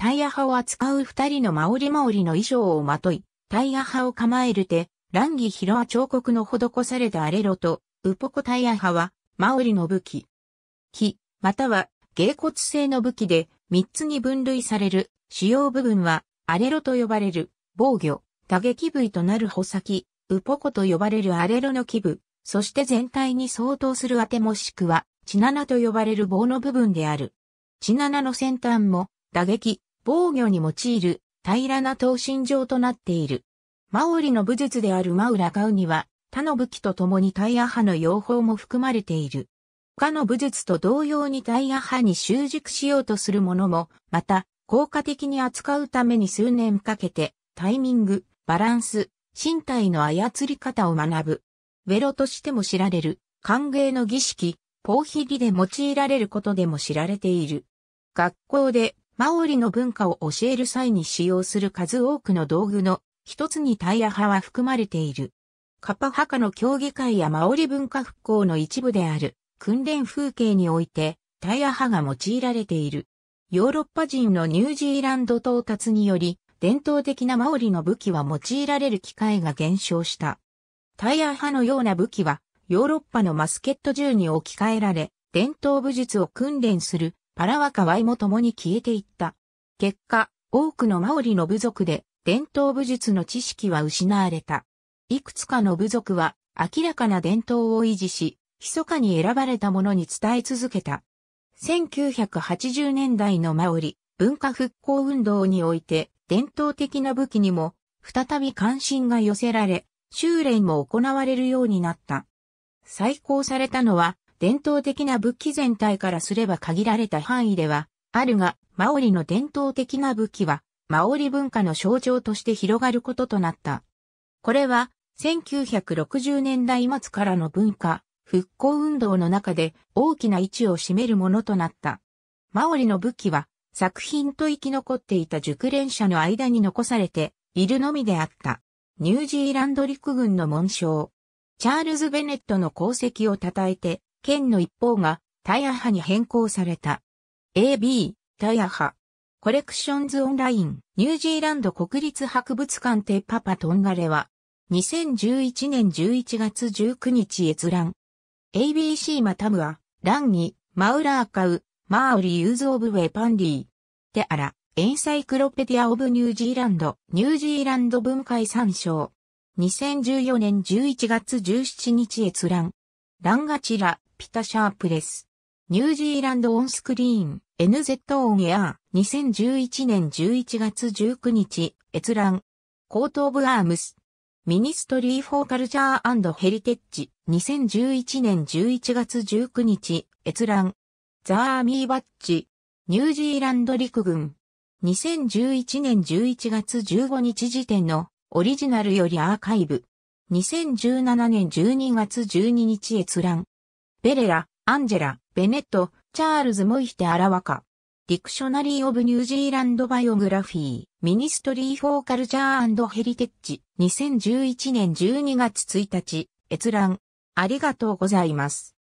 タイヤ派を扱う二人のマオリマオリの衣装をまとい、タイヤ派を構える手、ランギヒロア彫刻の施されたアレロと、ウポコタイヤ派は、マオリの武器。木、または、芸骨製の武器で、三つに分類される、主要部分は、アレロと呼ばれる、防御、打撃部位となる穂先、ウポコと呼ばれるアレロの基部、そして全体に相当するあてもしくは、チナナと呼ばれる棒の部分である。チナナの先端も、打撃、防御に用いる平らな闘身状となっている。マオリの武術であるマウラガウには他の武器と共にタイヤ派の用法も含まれている。他の武術と同様にタイヤ派に習熟しようとするものも、また、効果的に扱うために数年かけて、タイミング、バランス、身体の操り方を学ぶ。ウェロとしても知られる、歓迎の儀式、ポーヒリで用いられることでも知られている。学校でマオリの文化を教える際に使用する数多くの道具の一つにタイヤ派は含まれている。カパハカの協議会やマオリ文化復興の一部である訓練風景においてタイヤ派が用いられている。ヨーロッパ人のニュージーランド到達により伝統的なマオリの武器は用いられる機会が減少した。タイヤ派のような武器はヨーロッパのマスケット銃に置き換えられ伝統武術を訓練するパラワカワイも共に消えていった。結果、多くのマオリの部族で伝統武術の知識は失われた。いくつかの部族は明らかな伝統を維持し、密かに選ばれたものに伝え続けた。1980年代のマオリ文化復興運動において伝統的な武器にも再び関心が寄せられ、修練も行われるようになった。再興されたのは伝統的な武器全体からすれば限られた範囲では、あるが、マオリの伝統的な武器は、マオリ文化の象徴として広がることとなった。これは、1960年代末からの文化、復興運動の中で大きな位置を占めるものとなった。マオリの武器は、作品と生き残っていた熟練者の間に残されているのみであった。ニュージーランド陸軍の紋章。チャールズ・ベネットの功績を称えて、県の一方がタイヤ派に変更された。AB、タイヤ派。コレクションズオンライン、ニュージーランド国立博物館でパパトンガレは、2011年11月19日閲覧。ABC マタムア、ランニ、マウラーカウ、マーウリユーズオブウェパンディー。テアラ、エンサイクロペディアオブニュージーランド、ニュージーランド文化遺産賞。2014年11月17日閲覧。ランガチラ、ピタシャープレス。ニュージーランドオンスクリーン NZ オンエア2011年11月19日閲覧。コートオブアームス。ミニストリー・フォー・カルチャーヘリテッジ2011年11月19日閲覧。ザ・アーミーバッジ。ニュージーランド陸軍。2011年11月15日時点のオリジナルよりアーカイブ。2017年12月12日閲覧。ベレラ、アンジェラ、ベネット、チャールズ・モイヒテ・アラワカ。ディクショナリー・オブ・ニュージーランド・バイオグラフィー、ミニストリー・フォー・カルチャー・ヘリテッジ、2011年12月1日、閲覧。ありがとうございます。